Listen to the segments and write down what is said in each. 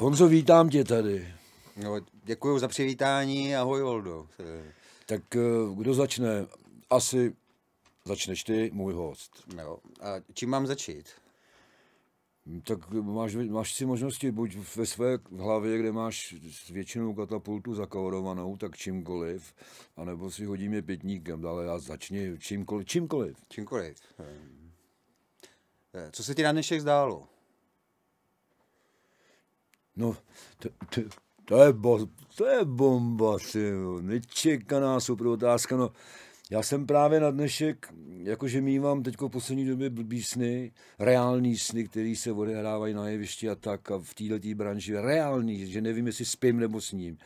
Honzo, vítám tě tady. No, děkuji za přivítání, ahoj Oldo. Tak eh, kdo začne? Asi začneš ty, můj host. No, a čím mám začít? Tak máš, máš si možnosti buď ve své hlavě, kde máš většinou katapultu zakolorovanou, tak čímkoliv, anebo si hodíme pětníkem, ale já začni čímkoliv. Čímkoliv. čímkoliv. Eh, co se ti na dnešek zdálo? No, to, to, to, je, bo, to je bomba, ty, jo. nečekaná super otázka. No, já jsem právě na dnešek, jakože mývám teď v poslední době blbý sny, reální sny, které se odehrávají na jevišti a tak a v této branži, reální, že nevím, jestli spím nebo sním.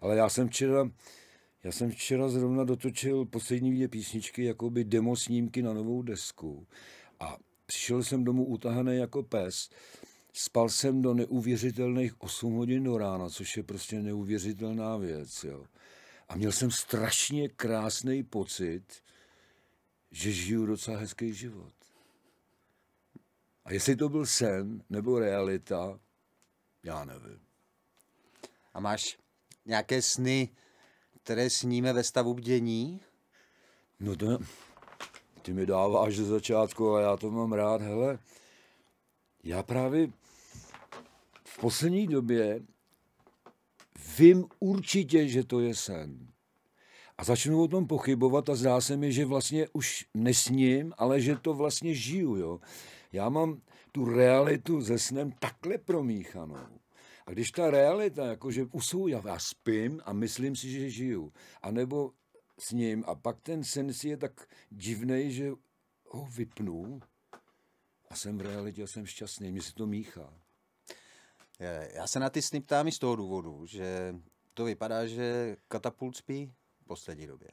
Ale já jsem včera, já jsem včera zrovna dotočil poslední dvě písničky, jakoby demo snímky na novou desku. A přišel jsem domů utahaný jako pes Spal jsem do neuvěřitelných 8 hodin do rána, což je prostě neuvěřitelná věc. Jo. A měl jsem strašně krásný pocit, že žiju docela hezký život. A jestli to byl sen nebo realita, já nevím. A máš nějaké sny, které sníme ve stavu bdění? No to ty mi dáváš ze začátku a já to mám rád, hele. Já právě v poslední době vím určitě, že to je sen. A začnu o tom pochybovat a zdá se mi, že vlastně už nesním, ale že to vlastně žiju. Jo? Já mám tu realitu se snem takhle promíchanou. A když ta realita, jakože usou, já, já spím a myslím si, že žiju, nebo s ním a pak ten sen si je tak divný, že ho vypnu a jsem v realitě a jsem šťastný, mě se to míchá. Já se na ty sny ptám i z toho důvodu, že to vypadá, že katapult spí v poslední době.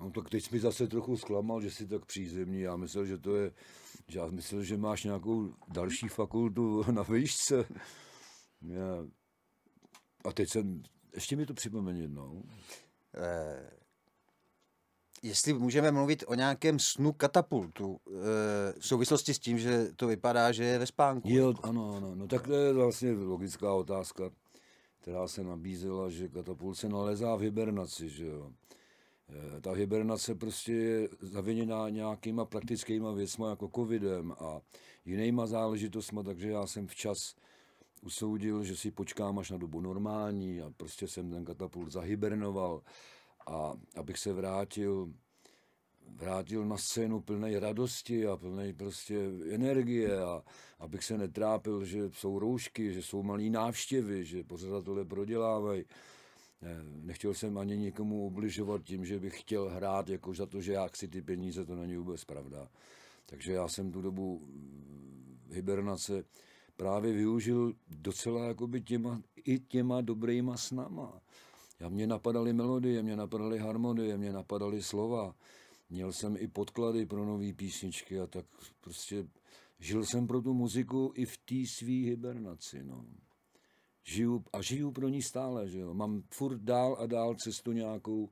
No tak teď jsi mi zase trochu zklamal, že jsi tak přízemní. Já myslel, že to je, že já myslel, že máš nějakou další fakultu na výšce. Já, a teď jsem, ještě mi to připomeň jednou. Eh, jestli můžeme mluvit o nějakém snu katapultu eh, v souvislosti s tím, že to vypadá, že je ve spánku. Jo, ano, ano. No tak to je vlastně logická otázka, která se nabízela, že katapult se nalezá v hibernaci, že jo. Eh, ta hibernace prostě je zaviněná nějakýma praktickýma věcma jako covidem a jinýma záležitostma, takže já jsem včas usoudil, že si počkám až na dobu normální a prostě jsem ten katapult zahibernoval. A abych se vrátil, vrátil na scénu plné radosti a plné prostě energie a abych se netrápil, že jsou roušky, že jsou malé návštěvy, že pořadatelé prodělávají. Nechtěl jsem ani nikomu ubližovat tím, že bych chtěl hrát jako za to, že já chci ty peníze, to není vůbec pravda. Takže já jsem tu dobu eh, hibernace právě využil docela jakoby těma, i těma dobrýma snama. Já mě napadaly melodie, mě napadaly harmonie, mě napadaly slova. Měl jsem i podklady pro nové písničky a tak prostě žil jsem pro tu muziku i v té svý hibernaci. No. Žiju, a žiju pro ní stále, že jo. Mám furt dál a dál cestu nějakou,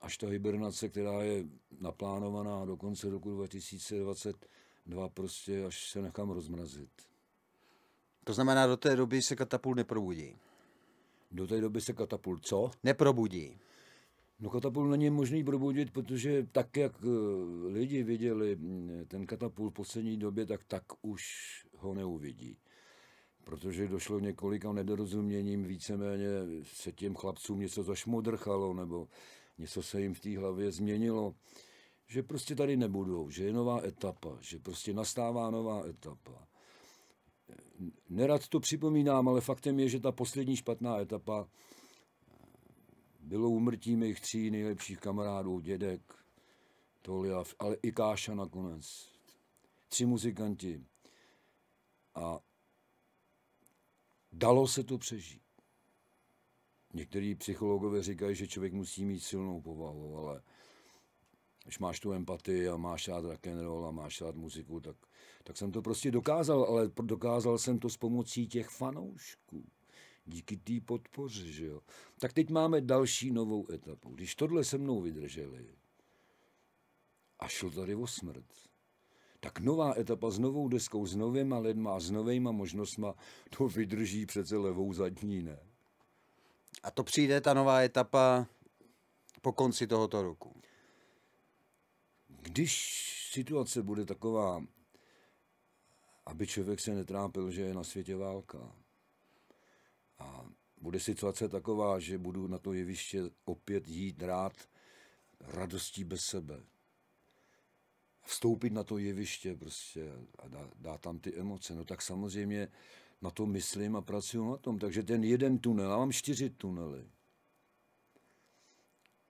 až ta hibernace, která je naplánovaná do konce roku 2022, prostě až se nechám rozmrazit. To znamená, do té doby se katapult neprobudí? Do té doby se katapult co? Neprobudí. No katapult není možný probudit, protože tak, jak eh, lidi viděli mm, ten katapult v poslední době, tak tak už ho neuvidí. Protože došlo několika nedorozuměním, víceméně se těm chlapcům něco zašmodrchalo, nebo něco se jim v té hlavě změnilo. Že prostě tady nebudou, že je nová etapa, že prostě nastává nová etapa nerad to připomínám, ale faktem je, že ta poslední špatná etapa eh, bylo umrtí mých tří nejlepších kamarádů, dědek, Tolia, ale i Káša nakonec. Tři muzikanti. A dalo se to přežít. Někteří psychologové říkají, že člověk musí mít silnou povahu, ale když máš tu empatii a máš rád rock and roll a máš rád muziku, tak tak jsem to prostě dokázal, ale dokázal jsem to s pomocí těch fanoušků. Díky té podpoře, že jo. Tak teď máme další novou etapu. Když tohle se mnou vydrželi a šlo tady o smrt, tak nová etapa s novou deskou, s novýma lidma, s novýma možnostma, to vydrží přece levou zadní, ne? A to přijde ta nová etapa po konci tohoto roku? Když situace bude taková, aby člověk se netrápil, že je na světě válka. A bude situace taková, že budu na to jeviště opět jít rád radostí bez sebe. Vstoupit na to jeviště prostě a dát dá tam ty emoce. No tak samozřejmě na to myslím a pracuju na tom. Takže ten jeden tunel, já mám čtyři tunely.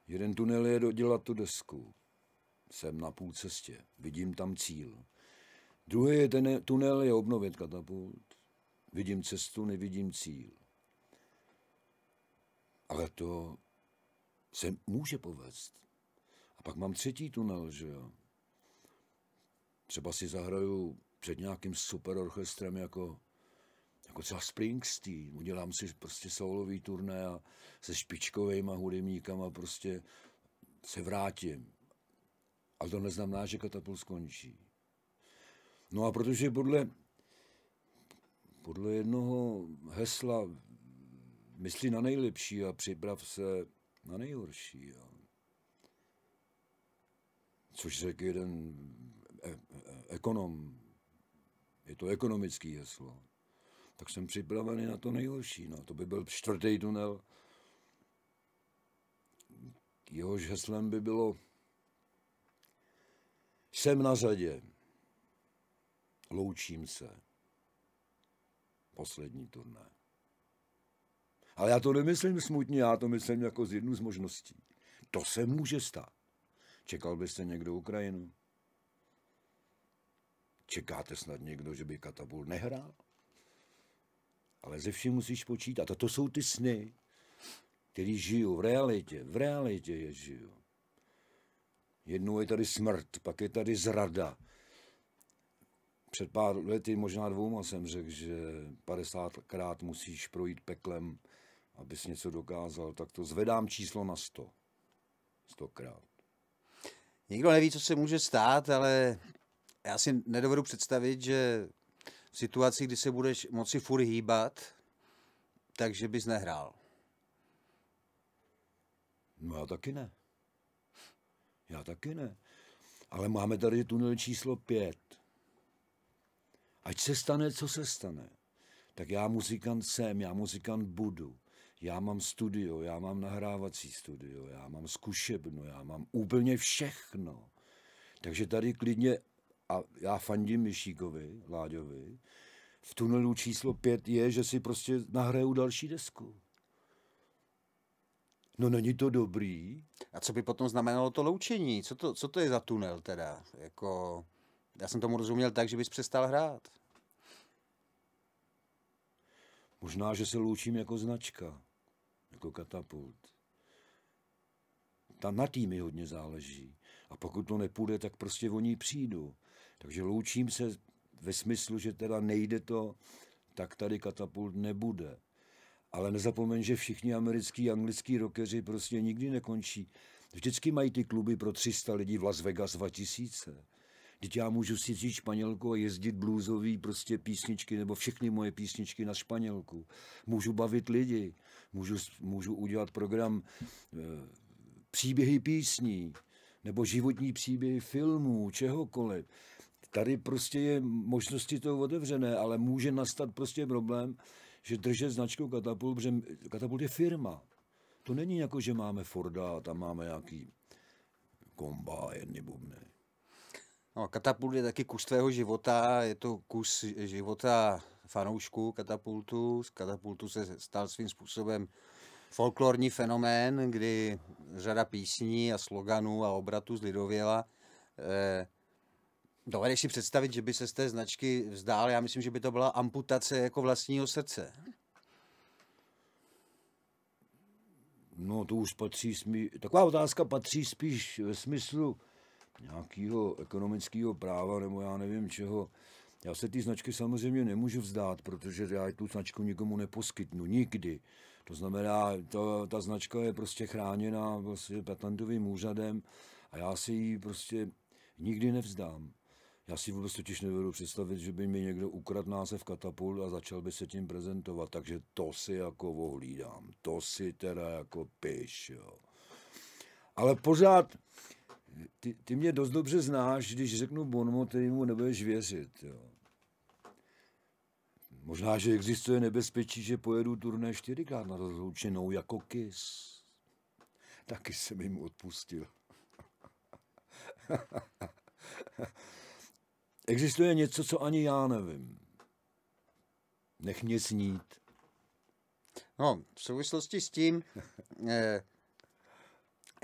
Jeden tunel je dodělat tu desku. Jsem na půl cestě, vidím tam cíl. Druhý je ten tunel je obnovit katapult. Vidím cestu, nevidím cíl. Ale to se může povést. A pak mám třetí tunel, že jo. Třeba si zahraju před nějakým super orchestrem jako, jako třeba Springsteen. Udělám si prostě soulový turné a se hudebníky hudebníkama prostě se vrátím. Ale to neznamená, že katapult skončí. No a protože podle, podle jednoho hesla myslí na nejlepší a připrav se na nejhorší. Jo. Což řekl jeden e, e- ekonom. Je to ekonomický heslo. Tak jsem připravený na to nejhorší. No. To by byl čtvrtý tunel. Jehož heslem by bylo jsem na řadě loučím se. Poslední turné. Ale já to nemyslím smutně, já to myslím jako z jednu z možností. To se může stát. Čekal byste někdo Ukrajinu? Čekáte snad někdo, že by katabul nehrál? Ale ze vším musíš počítat. A to jsou ty sny, který žiju v realitě. V realitě je žiju. Jednou je tady smrt, pak je tady zrada, před pár lety, možná dvouma, jsem řekl, že 50krát musíš projít peklem, abys něco dokázal, tak to zvedám číslo na 100. 100krát. Nikdo neví, co se může stát, ale já si nedovedu představit, že v situaci, kdy se budeš moci furt hýbat, takže bys nehrál. No já taky ne. Já taky ne. Ale máme tady tunel číslo pět. Ať se stane, co se stane. Tak já muzikant jsem, já muzikant budu. Já mám studio, já mám nahrávací studio, já mám zkušebnu, já mám úplně všechno. Takže tady klidně, a já fandím Myšíkovi, Láďovi, v tunelu číslo pět je, že si prostě nahraju další desku. No není to dobrý. A co by potom znamenalo to loučení? Co to, co to je za tunel teda? Jako... Já jsem tomu rozuměl tak, že bys přestal hrát. Možná, že se loučím jako značka, jako katapult. Ta na tým mi hodně záleží. A pokud to nepůjde, tak prostě o ní přijdu. Takže loučím se ve smyslu, že teda nejde to, tak tady katapult nebude. Ale nezapomeň, že všichni americký, anglický rokeři prostě nikdy nekončí. Vždycky mají ty kluby pro 300 lidí v Las Vegas 2000. Teď já můžu si říct španělku a jezdit blůzový prostě písničky nebo všechny moje písničky na španělku. Můžu bavit lidi, můžu, můžu udělat program e, příběhy písní nebo životní příběhy filmů, čehokoliv. Tady prostě je možnosti to otevřené, ale může nastat prostě problém, že držet značku Katapult, protože Katapult je firma. To není jako, že máme Forda a tam máme nějaký kombájen nebo ne. No, katapult je taky kus tvého života, je to kus života fanoušků katapultu. Z katapultu se stal svým způsobem folklorní fenomén, kdy řada písní a sloganů a obratů zlidověla. Eh, dovedeš si představit, že by se z té značky vzdál? Já myslím, že by to byla amputace jako vlastního srdce. No to už patří, smí... taková otázka patří spíš ve smyslu, nějakého ekonomického práva nebo já nevím čeho. Já se ty značky samozřejmě nemůžu vzdát, protože já tu značku nikomu neposkytnu, nikdy. To znamená, to, ta značka je prostě chráněna vlastně prostě patentovým úřadem a já si ji prostě nikdy nevzdám. Já si vůbec totiž nevedu představit, že by mi někdo ukradl název katapult a začal by se tím prezentovat, takže to si jako ohlídám, to si teda jako píš, jo. Ale pořád ty, ty mě dost dobře znáš, když řeknu Bonmo, který mu nebudeš věřit. Jo. Možná, že existuje nebezpečí, že pojedu turné čtyřikrát na rozloučenou jako kys. Taky jsem jim odpustil. Existuje něco, co ani já nevím. Nech mě snít. No, v souvislosti s tím, eh,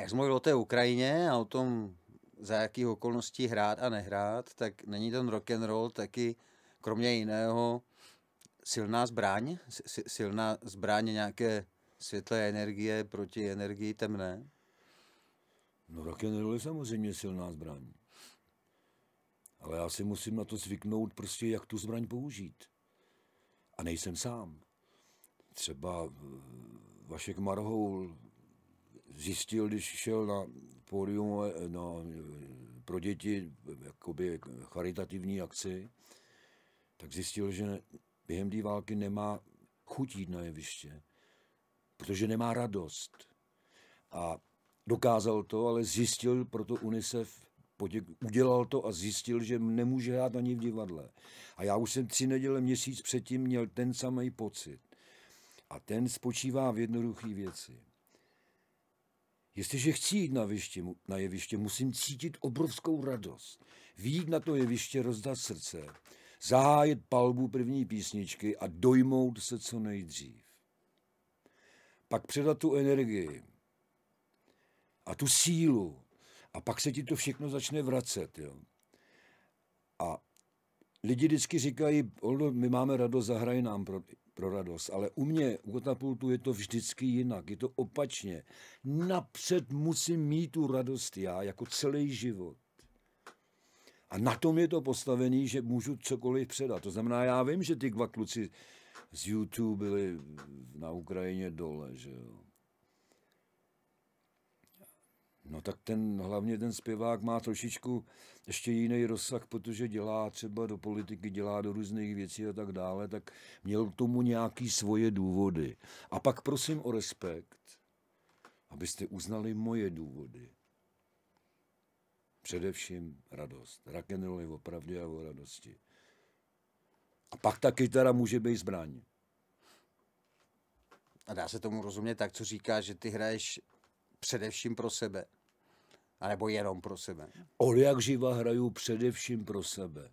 jak jsme mluvili o té Ukrajině a o tom, za jakých okolností hrát a nehrát, tak není ten rock and roll taky, kromě jiného, silná zbraň, silná zbraň nějaké světlé energie proti energii temné? No rock and roll je samozřejmě silná zbraň. Ale já si musím na to zvyknout prostě, jak tu zbraň použít. A nejsem sám. Třeba eh, Vašek Marhoul zjistil, když šel na pódium eh, na, eh, pro děti jakoby charitativní akci, tak zjistil, že během té války nemá chuť jít na jeviště, protože nemá radost. A dokázal to, ale zjistil proto UNICEF udělal to a zjistil, že nemůže hrát ani v divadle. A já už jsem tři neděle měsíc předtím měl ten samý pocit. A ten spočívá v jednoduché věci. Jestliže chci jít na, viště, na jeviště, musím cítit obrovskou radost. Výjít na to jeviště, rozdat srdce, zahájit palbu první písničky a dojmout se co nejdřív. Pak předat tu energii a tu sílu a pak se ti to všechno začne vracet. Jo. A lidi vždycky říkají, Oldo, my máme radost, zahraj nám pro, pro radost, ale u mě, u Katapultu je to vždycky jinak, je to opačně. Napřed musím mít tu radost já, jako celý život. A na tom je to postavený, že můžu cokoliv předat. To znamená, já vím, že ty dva kluci z YouTube byli na Ukrajině dole, že jo. No tak ten, hlavně ten zpěvák má trošičku ještě jiný rozsah, protože dělá třeba do politiky, dělá do různých věcí a tak dále, tak měl k tomu nějaký svoje důvody. A pak prosím o respekt, abyste uznali moje důvody. Především radost. Rakenrol je o pravdě a o radosti. A pak ta kytara může být zbraň. A dá se tomu rozumět tak, co říká, že ty hraješ především pro sebe. A nebo jenom pro sebe. Od jak živa hraju především pro sebe.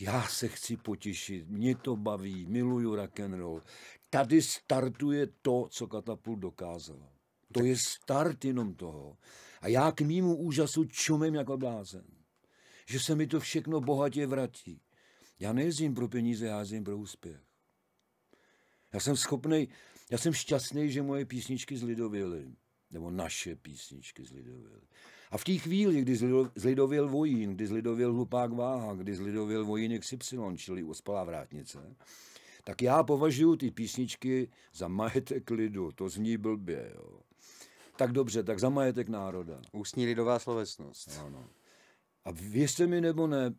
Já se chci potěšit, mě to baví, miluju rock and roll. Tady startuje to, co Katapult dokázala. To je start jenom toho. A já k mýmu úžasu čumím jako blázen. Že se mi to všechno bohatě vrátí. Já nejezdím pro peníze, já jezdím pro úspěch. Já jsem schopný, já jsem šťastný, že moje písničky zlidověly nebo naše písničky zlidověl. A v té chvíli, kdy zlidověl vojín, kdy zlidověl hlupák váha, kdy zlidověl vojín XY, čili ospalá vrátnice, tak já považuji ty písničky za majetek lidu, to zní blbě, jo. Tak dobře, tak za majetek národa. Ústní lidová slovesnost. Ano. A věřte mi nebo ne,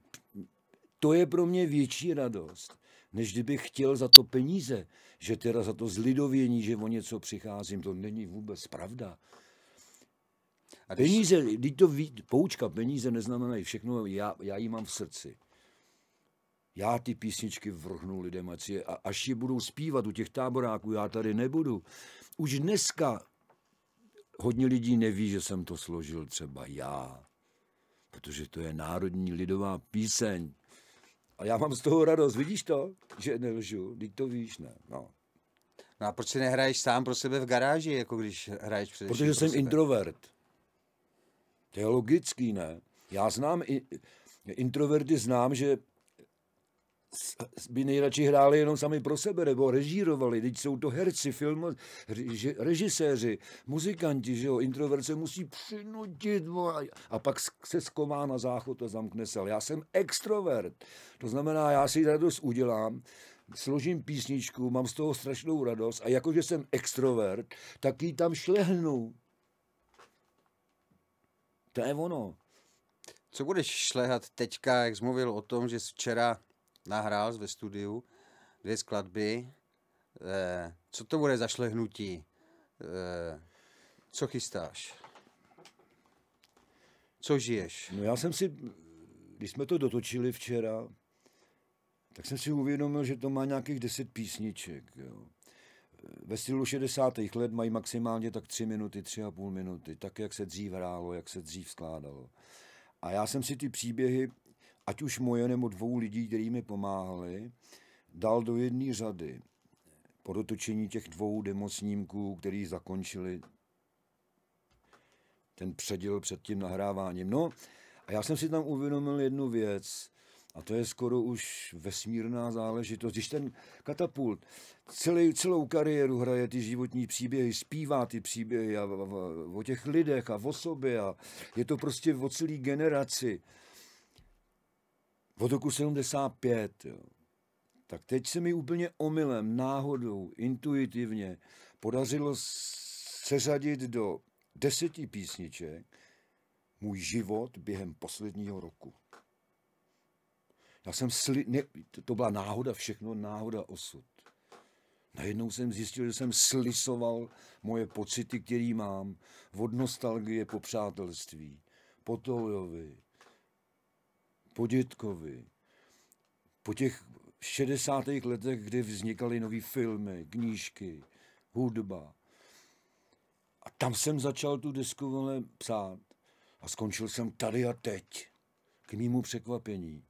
to je pro mě větší radost, než kdybych chtěl za to peníze, že teda za to zlidovění, že o něco přicházím, to není vůbec pravda. A když... Peníze, když to ví, poučka, peníze neznamenají všechno, já, já ji mám v srdci. Já ty písničky vrhnu lidem, ať je, a až je budou zpívat u těch táboráků, já tady nebudu. Už dneska hodně lidí neví, že jsem to složil třeba já, protože to je národní lidová píseň. A já mám z toho radost, vidíš to, že nelžu, teď to víš, ne, no. No a proč si nehraješ sám pro sebe v garáži, jako když hraješ především Protože pro jsem sebe? introvert. To je logický, ne? Já znám, i, introverty znám, že by nejradši hráli jenom sami pro sebe nebo režírovali. Teď jsou to herci, film, režiséři, muzikanti, že jo, introvert se musí přinutit a pak se skomá na záchod a zamkne se. já jsem extrovert, to znamená, já si radost udělám, složím písničku, mám z toho strašnou radost a jakože jsem extrovert, tak ji tam šlehnu. To je ono. Co budeš šlehat teďka, jak jsi mluvil o tom, že včera nahrál ve studiu dvě skladby. Eh, co to bude za šlehnutí? Eh, co chystáš? Co žiješ? No já jsem si, když jsme to dotočili včera, tak jsem si uvědomil, že to má nějakých deset písniček. Jo. Ve stylu 60. let mají maximálně tak tři minuty, tři a půl minuty, tak jak se dřív hrálo, jak se dřív skládalo. A já jsem si ty příběhy ať už moje nebo dvou lidí, který mi pomáhali, dal do jedné řady po dotočení těch dvou demosnímků, který zakončili ten předěl před tím nahráváním. No a já jsem si tam uvědomil jednu věc, a to je skoro už vesmírná záležitost. Když ten katapult celý, celou kariéru hraje ty životní příběhy, zpívá ty příběhy a, a, a, o těch lidech a o sobě a je to prostě o celé generaci, od roku 75, jo. Tak teď se mi úplně omylem, náhodou, intuitivně podařilo seřadit do deseti písniček můj život během posledního roku. Já jsem sli... Ne, to byla náhoda všechno, náhoda osud. Najednou jsem zjistil, že jsem slisoval moje pocity, které mám, od nostalgie po přátelství, po Toujovi, po dětkovi, po těch 60. letech, kdy vznikaly nové filmy, knížky, hudba. A tam jsem začal tu desku vole psát a skončil jsem tady a teď, k mýmu překvapení.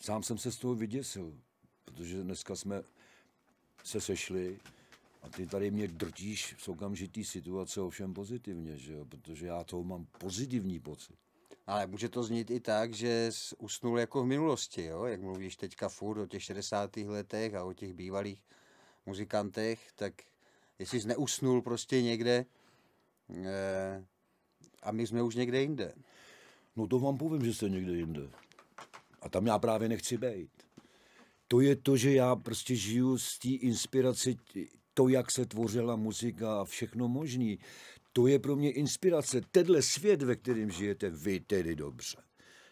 Sám jsem se z toho vyděsil, protože dneska jsme se sešli a ty tady mě drtíš v okamžitý situace, ovšem pozitivně, že jo? protože já toho mám pozitivní pocit. Ale může to znít i tak, že usnul jako v minulosti, jo? jak mluvíš teďka furt o těch 60. letech a o těch bývalých muzikantech, tak jestli jsi neusnul prostě někde e, a my jsme už někde jinde. No to vám povím, že jste někde jinde. A tam já právě nechci být. To je to, že já prostě žiju z té inspirace, to, jak se tvořila muzika a všechno možný. To je pro mě inspirace. Tenhle svět, ve kterém žijete vy tedy dobře,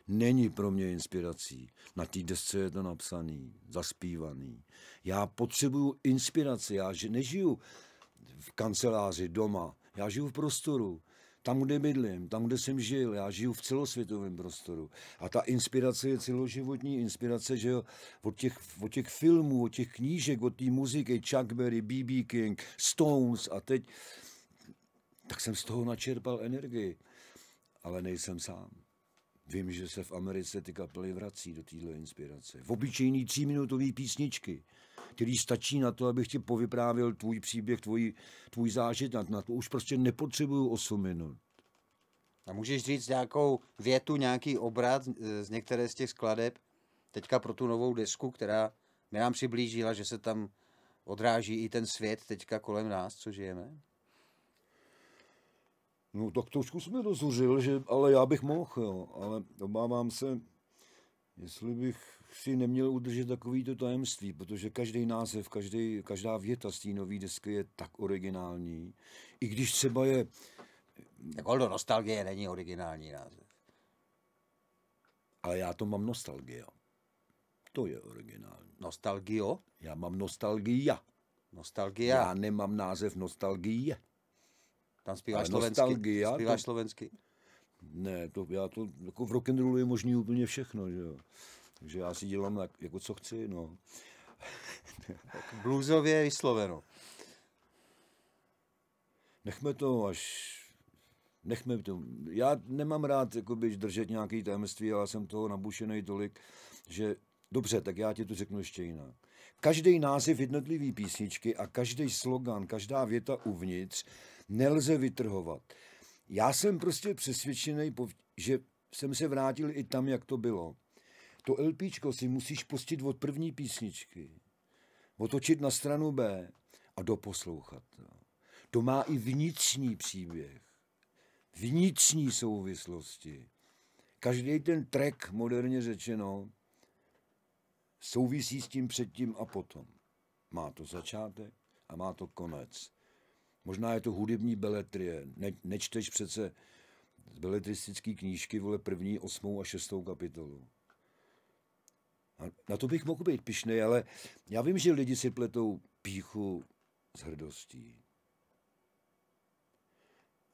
není pro mě inspirací. Na té desce je to napsaný, zaspívaný. Já potřebuju inspiraci. Já nežiju v kanceláři, doma. Já žiju v prostoru tam, kde bydlím, tam, kde jsem žil, já žiju v celosvětovém prostoru. A ta inspirace je celoživotní inspirace, že jo, od těch, od těch filmů, od těch knížek, od té muziky, Chuck Berry, B.B. King, Stones a teď tak jsem z toho načerpal energii. Ale nejsem sám. Vím, že se v Americe ty kapely vrací do téhle inspirace. V obyčejný tříminutový písničky, který stačí na to, abych ti povyprávil tvůj příběh, tvůj, tvůj zážitek. Na to už prostě nepotřebuju 8 minut. A můžeš říct nějakou větu, nějaký obrat e, z některé z těch skladeb teďka pro tu novou desku, která mi nám přiblížila, že se tam odráží i ten svět teďka kolem nás, co žijeme? No tak trošku jsme rozhořil, že, ale já bych mohl, jo. ale obávám se, jestli bych si neměl udržet takovýto tajemství, protože každý název, každý, každá věta z té nové desky je tak originální, i když třeba je... Tak Oldo, nostalgie není originální název. Ale já to mám nostalgie. To je originální. Nostalgio? Já mám nostalgia. Nostalgia? Já nemám název nostalgie. Tam zpíváš slovensky? Zpíváš to... slovensky? Ne, to, já to, jako v rock'n'rollu je možný úplně všechno, že jo. Takže já si dělám tak, jako co chci, no. tak bluesově je vysloveno. Nechme to až nechme to. Já nemám rád jakoby, držet nějaké tajemství, ale jsem toho nabušený tolik, že dobře, tak já ti to řeknu ještě jinak. Každý název jednotlivý písničky a každý slogan, každá věta uvnitř nelze vytrhovat. Já jsem prostě přesvědčený, že jsem se vrátil i tam, jak to bylo. To LPčko si musíš pustit od první písničky, otočit na stranu B a doposlouchat. To má i vnitřní příběh, vnitřní souvislosti. Každý ten track, moderně řečeno, souvisí s tím předtím a potom. Má to začátek a má to konec. Možná je to hudební beletrie. Ne, nečteš přece beletristické knížky, vole první, osmou a šestou kapitolu. A na to bych mohl být pišný, ale já vím, že lidi si pletou píchu s hrdostí.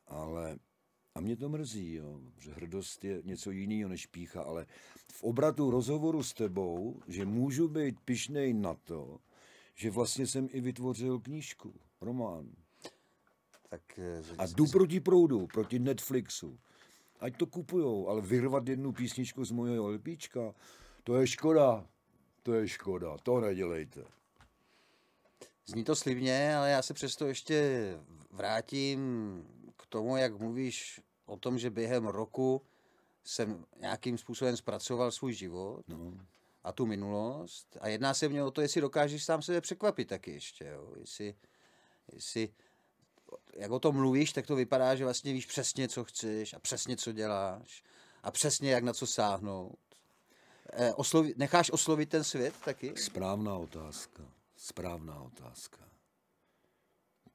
Ale a mě to mrzí, jo, že hrdost je něco jiného než pícha, ale v obratu rozhovoru s tebou, že můžu být pišnej na to, že vlastně jsem i vytvořil knížku, román. Tak, eh, a jdu proti proudu, proti Netflixu. Ať to kupujou, ale vyrvat jednu písničku z mojeho LPčka, to je škoda. To je škoda, to nedělejte. Zní to slibně, ale já se přesto ještě vrátím k tomu, jak mluvíš o tom, že během roku jsem nějakým způsobem zpracoval svůj život no. a tu minulost. A jedná se mě o to, jestli dokážeš sám sebe překvapit taky ještě. Jo? Jestli, jestli jak o tom mluvíš, tak to vypadá, že vlastně víš přesně, co chceš a přesně, co děláš a přesně, jak na co sáhnout. E, oslovi, necháš oslovit ten svět taky? Správná otázka. Správná otázka.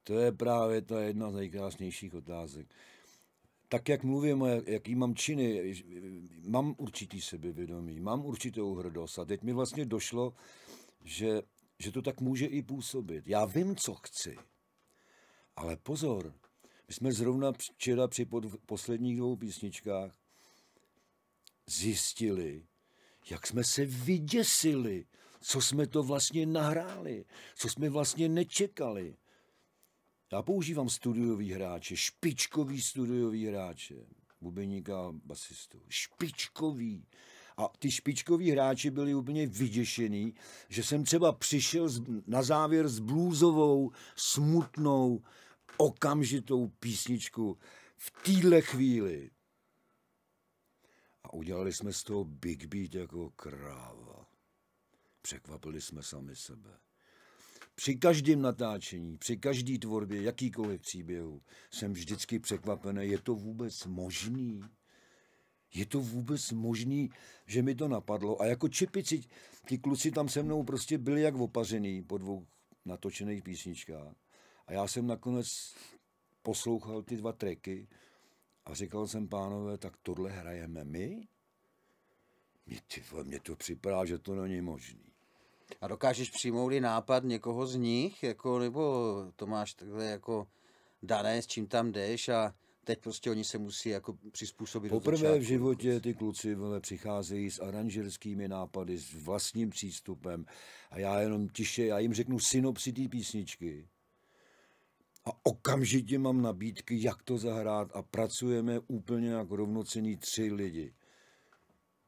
To je právě ta jedna z nejkrásnějších otázek. Tak, jak mluvím, jaký mám činy, mám určitý sebevědomí, mám určitou hrdost. A teď mi vlastně došlo, že, že to tak může i působit. Já vím, co chci. Ale pozor, my jsme zrovna včera při pod, posledních dvou písničkách zjistili, jak jsme se vyděsili, co jsme to vlastně nahráli, co jsme vlastně nečekali. Já používám studiový hráče, špičkový studiový hráče, bubeníka a basistu. Špičkový. A ty špičkoví hráči byli úplně vyděšený, že jsem třeba přišel na závěr s blůzovou, smutnou, okamžitou písničku v téhle chvíli. A udělali jsme z toho Big Beat jako kráva. Překvapili jsme sami sebe. Při každém natáčení, při každé tvorbě, jakýkoliv příběhu, jsem vždycky překvapený, je to vůbec možný? Je to vůbec možný, že mi to napadlo? A jako čepici, ti kluci tam se mnou prostě byli jak opařený po dvou natočených písničkách. A já jsem nakonec poslouchal ty dva treky a říkal jsem, pánové, tak tohle hrajeme my? Mě, ty, mě to připadá, že to není možný. A dokážeš přijmout i nápad někoho z nich, jako, nebo to máš takhle jako dané, s čím tam jdeš a teď prostě oni se musí jako přizpůsobit. Poprvé v životě ty kluci vole, přicházejí s aranžerskými nápady, s vlastním přístupem a já jenom tiše, já jim řeknu synopsy té písničky a okamžitě mám nabídky, jak to zahrát a pracujeme úplně jako rovnocení tři lidi.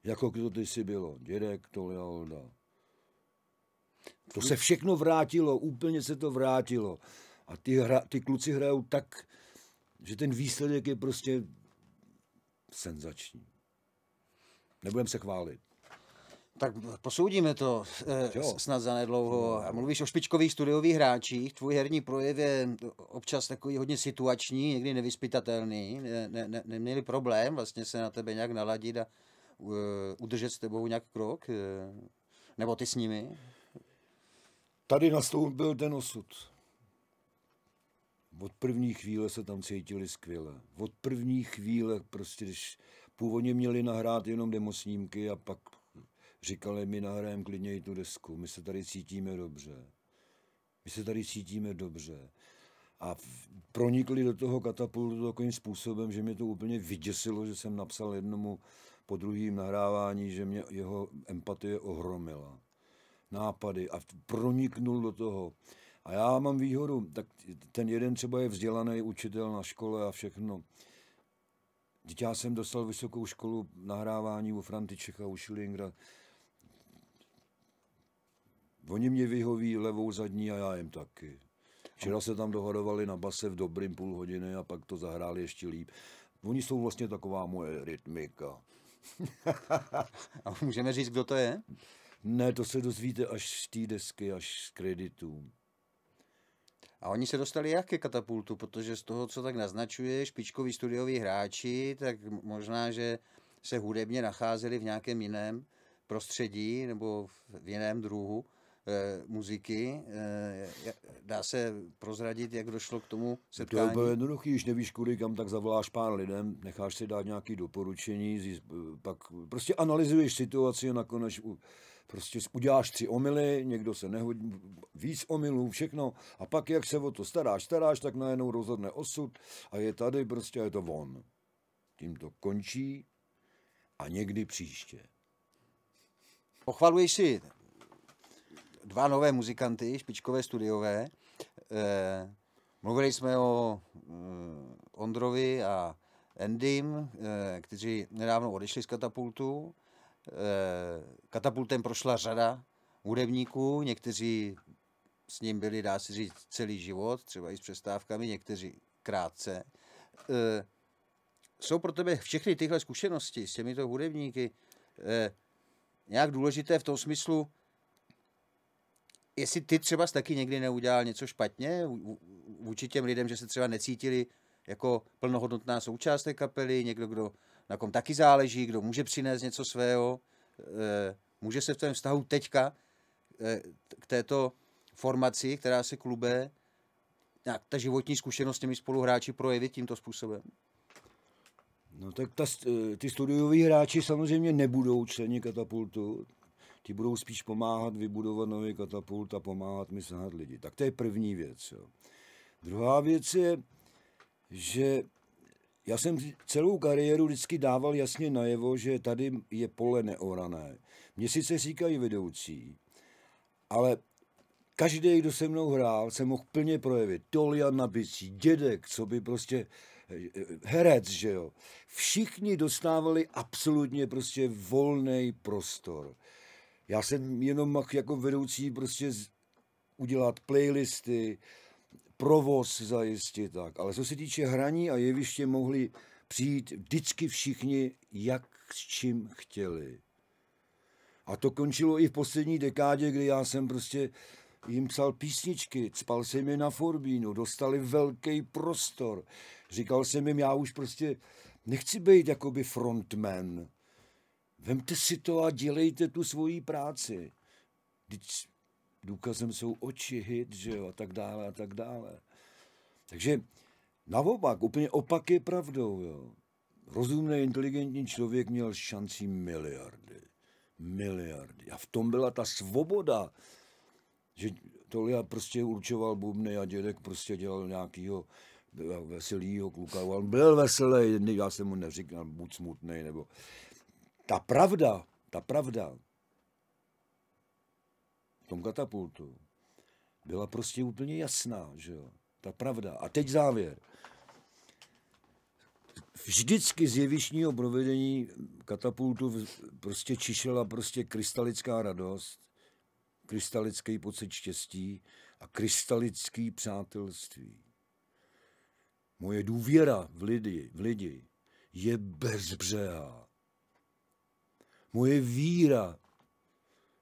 Jako kdo ty si bylo, dědek, Tolia, Olda. To se všechno vrátilo, úplně se to vrátilo. A ty, hra, ty kluci hrajou tak, že ten výsledek je prostě senzační. Nebudem se chválit. Tak posoudíme to eh, jo. snad zanedlouho. No. A mluvíš o špičkových studiových hráčích. Tvůj herní projev je občas takový hodně situační, někdy nevyspytatelný. Ne, ne, neměli problém vlastně se na tebe nějak naladit a uh, udržet s tebou nějak krok? Eh, nebo ty s nimi? Tady nastoupil ten osud. Od první chvíle se tam cítili skvěle. Od první chvíle, prostě když původně měli nahrát jenom demosnímky a pak Říkali mi, nahrajeme klidně tu desku, my se tady cítíme dobře. My se tady cítíme dobře. A pronikli do toho katapultu takovým způsobem, že mě to úplně vyděsilo, že jsem napsal jednomu po druhým nahrávání, že mě jeho empatie ohromila. Nápady a proniknul do toho. A já mám výhodu, tak ten jeden třeba je vzdělaný učitel na škole a všechno. Dítě já jsem dostal vysokou školu nahrávání u Frantičeka, u Schillingera, Oni mě vyhoví levou zadní a já jim taky. Včera se tam dohadovali na base v dobrým půl hodiny a pak to zahráli ještě líp. Oni jsou vlastně taková moje rytmika. a můžeme říct, kdo to je? Ne, to se dozvíte až z té desky, až z kreditů. A oni se dostali jak ke katapultu, protože z toho, co tak naznačuje, špičkoví studioví hráči, tak možná, že se hudebně nacházeli v nějakém jiném prostředí nebo v jiném druhu. Eh, muziky. Eh, dá se prozradit, jak došlo k tomu setkání? To je jednoduchý, když nevíš kudy kam, tak zavoláš pár lidem, necháš si dát nějaké doporučení, zjist, eh, pak prostě analyzuješ situaci a nakonec prostě uděláš tři omily, někdo se nehodí, víc omylů, všechno. A pak, jak se o to staráš, staráš, tak najednou rozhodne osud a je tady prostě, je to on. Tím to končí a někdy příště. Pochvaluješ si dva nové muzikanty, špičkové studiové. Eh, mluvili jsme o mm, Ondrovi a Endym, eh, kteří nedávno odešli z katapultu. katapultem prošla řada hudebníků, někteří s ním byli, dá se říct, celý život, třeba i s přestávkami, někteří krátce. jsou pro tebe všechny tyhle zkušenosti s těmito hudebníky nějak důležité v tom smyslu, jestli ty třeba taky někdy neudělal něco špatně vůči těm lidem, že se třeba necítili jako plnohodnotná součást té kapely, někdo, kdo na kom taky záleží, kdo může přinést něco svého, eh, může se v tom vztahu teďka eh, k této formaci, která se klube, nějak ta životní zkušenost s těmi spoluhráči projevit tímto způsobem? No tak ta, eh, ty studiový hráči samozřejmě nebudou členi katapultu, Ti budou spíš pomáhat vybudovat nový katapult a pomáhat mi sahat lidi. Tak to je první věc. Jo. Druhá věc je, že já jsem celou kariéru vždycky dával jasně najevo, že tady je pole neorané. Mně sice říkají vedoucí, ale každý, kdo se mnou hrál, se mohl plně projevit. Tolia na bicí, dědek, co by prostě eh, herec, že jo. Všichni dostávali absolutně prostě volný prostor. Já jsem jenom jako vedoucí prostě udělat playlisty, provoz zajistit tak. Ale co se týče hraní a jeviště, mohli přijít vždycky všichni, jak s čím chtěli. A to končilo i v poslední dekádě, kdy já jsem prostě jim psal písničky, spal jsem je na Forbínu, dostali velký prostor. Říkal jsem jim, já už prostě nechci být jakoby frontman, Vemte si to a dělejte tu svoji práci. Vždyť důkazem jsou oči, hit, že jo, a tak dále, a tak dále. Takže naopak, úplně opak je pravdou, jo. Rozumný, inteligentní člověk měl šancí miliardy. Miliardy. A v tom byla ta svoboda, že já prostě určoval bubny a dědek prostě dělal nějakýho eh, veselýho kluka. On byl veselý, já jsem mu neříkal, buď smutný, nebo ta pravda, ta pravda v tom katapultu byla prostě úplně jasná, že jo. Ta pravda. A teď závěr. Vždycky z jevišního provedení katapultu prostě čišela prostě krystalická radost, krystalický pocit štěstí a krystalický přátelství. Moje důvěra v lidi, v lidi je bezbřehá moje víra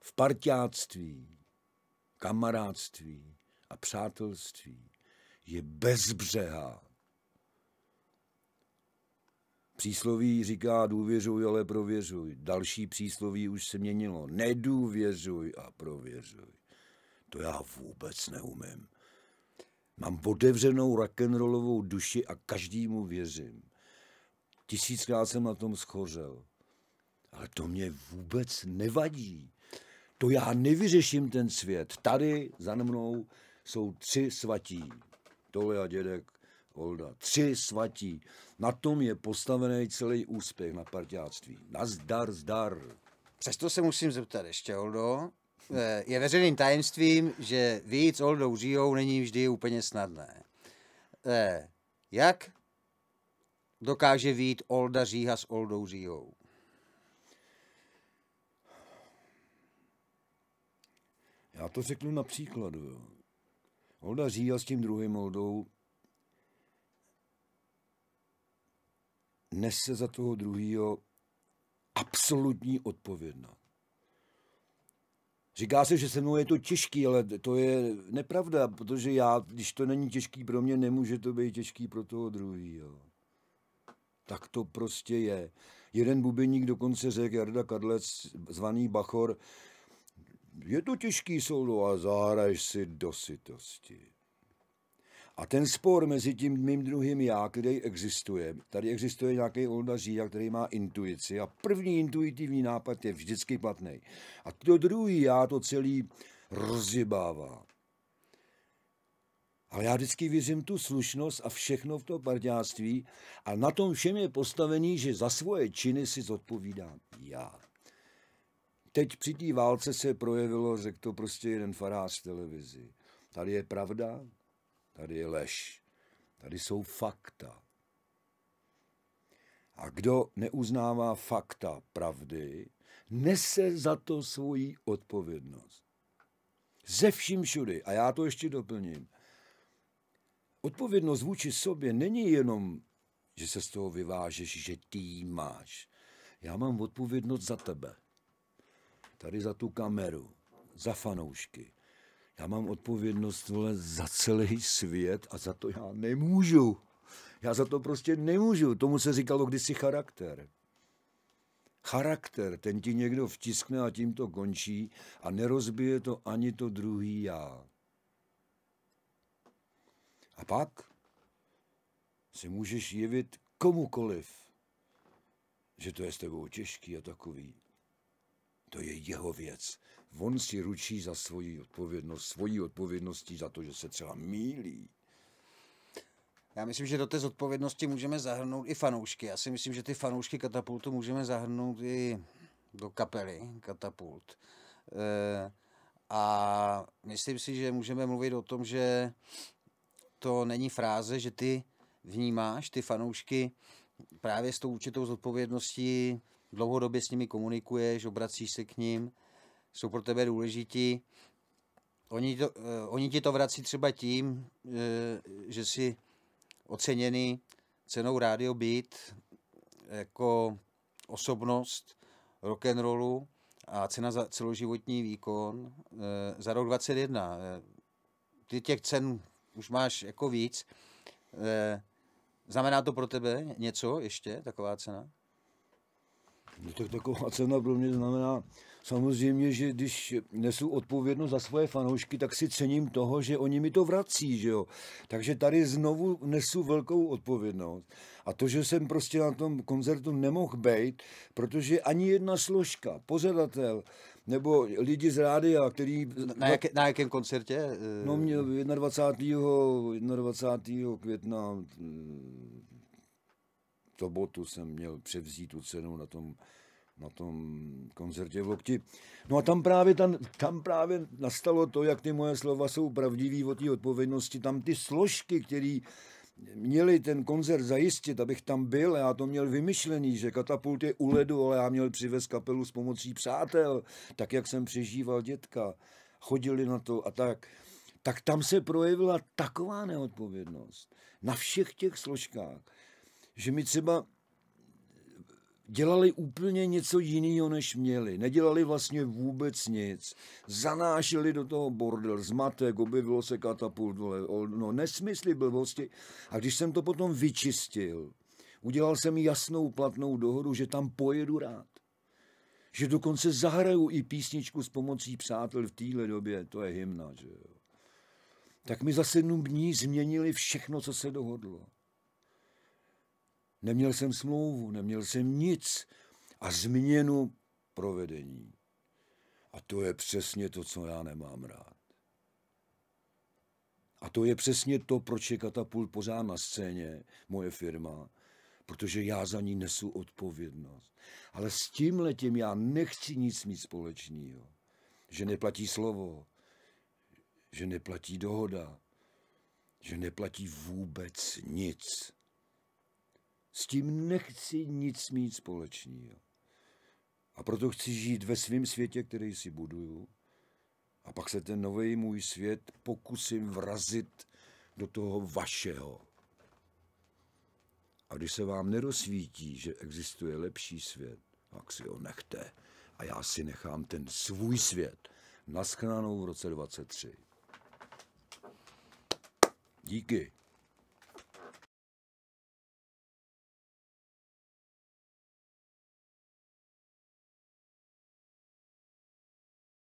v partiáctví, kamarádství a přátelství je bezbřehá. Přísloví říká důvěřuj, ale prověřuj. Další přísloví už se měnilo. Nedůvěřuj a prověřuj. To já vůbec neumím. Mám otevřenou rock'n'rollovou duši a každému věřím. Tisíckrát jsem na tom schořel. Ale to mě vůbec nevadí. To já nevyřeším ten svět. Tady za mnou jsou tři svatí. Tohle a dědek Olda. Tři svatí. Na tom je postavený celý úspěch na partiáctví. Zdar, zdar. Přesto se musím zeptat ještě, Oldo. Eh, je veřejným tajemstvím, že víc Oldou žijou není vždy úplně snadné. Eh, jak dokáže vít Olda Říha s Oldou Říhou? Já to řeknu na příkladu. Jo. Holda Říja s tím druhým Holdou nese za toho druhého absolutní odpovědnost. Říká se, že se mnou je to těžký, ale to je nepravda, protože já, když to není těžký pro mě, nemůže to být těžký pro toho druhého. Tak to prostě je. Jeden bubeník dokonce řekl, Jarda Kadlec, zvaný Bachor, je to těžký solo a zahraješ si do sitosti. A ten spor mezi tím mým druhým já, který existuje, tady existuje nějaký Olda Říja, který má intuici a první intuitivní nápad je vždycky platný. A to druhý já to celý rozjebává. Ale já vždycky věřím tu slušnost a všechno v tom parťáctví a na tom všem je postavený, že za svoje činy si zodpovídám já teď při té válce se projevilo, řekl to prostě jeden farář v televizi. Tady je pravda, tady je lež, tady jsou fakta. A kdo neuznává fakta pravdy, nese za to svoji odpovědnost. Ze vším všudy. A já to ještě doplním. Odpovědnost vůči sobě není jenom, že se z toho vyvážeš, že ty máš. Já mám odpovědnost za tebe tady za tu kameru, za fanoušky. Já mám odpovědnost vole, za celý svět a za to já nemůžu. Já za to prostě nemůžu. Tomu se říkalo kdysi charakter. Charakter, ten ti někdo vtiskne a tím to končí a nerozbije to ani to druhý já. A pak si můžeš jevit komukoliv, že to je s tebou těžký a takový. To je jeho věc. On si ručí za svoji odpovědnost, svoji odpovědností za to, že se třeba mílí. Já myslím, že do té zodpovědnosti můžeme zahrnout i fanoušky. Já si myslím, že ty fanoušky katapultu můžeme zahrnout i do kapely katapult. E, a myslím si, že můžeme mluvit o tom, že to není fráze, že ty vnímáš ty fanoušky právě s tou určitou zodpovědností dlouhodobě s nimi komunikuješ, obracíš se k ním, jsou pro tebe důležití. Oni, to, eh, oni ti to vrací třeba tím, eh, že jsi oceněný cenou Radio Beat jako osobnost rock and rollu a cena za celoživotní výkon eh, za rok 21. Ty těch cen už máš jako víc. Znamená to pro tebe něco ještě, taková cena? No tak taková cena pro mě znamená samozřejmě, že když nesu odpovědnost za svoje fanoušky, tak si cením toho, že oni mi to vrací, že jo. Takže tady znovu nesu velkou odpovědnost. A to, že jsem prostě na tom koncertu nemohl být, protože ani jedna složka, pořadatel, nebo lidi z rádia, který... Na, jaké, na jakém koncertě? No mě 21. 21. května sobotu jsem měl převzít tu cenu na tom, na tom koncertě v Lokti. No a tam právě, tam, tam právě nastalo to, jak ty moje slova jsou pravdivý o té odpovědnosti. Tam ty složky, které měli ten koncert zajistit, abych tam byl, já to měl vymyšlený, že katapult je u ledu, ale já měl přivez kapelu s pomocí přátel, tak jak jsem přežíval dětka. Chodili na to a tak tak tam se projevila taková neodpovědnost na všech těch složkách, že mi třeba dělali úplně něco jiného, než měli. Nedělali vlastně vůbec nic. Zanášeli do toho bordel, zmatek, objevilo se katapult, no nesmysly blbosti. A když jsem to potom vyčistil, udělal jsem jasnou platnou dohodu, že tam pojedu rád. Že dokonce zahraju i písničku s pomocí přátel v téhle době, to je hymna, že jo. Tak mi za sedm dní změnili všechno, co se dohodlo. Neměl jsem smlouvu, neměl jsem nic a změnu provedení. A to je přesně to, co já nemám rád. A to je přesně to, proč je Katapult pořád na scéně, moje firma, protože já za ní nesu odpovědnost. Ale s tím letím já nechci nic mít společného. Že neplatí slovo, že neplatí dohoda, že neplatí vůbec nic. S tím nechci nic mít společného. A proto chci žít ve svém světě, který si buduju. A pak se ten nový můj svět pokusím vrazit do toho vašeho. A když se vám nerozsvítí, že existuje lepší svět, tak si ho nechte. A já si nechám ten svůj svět naschranou v roce 23. Díky.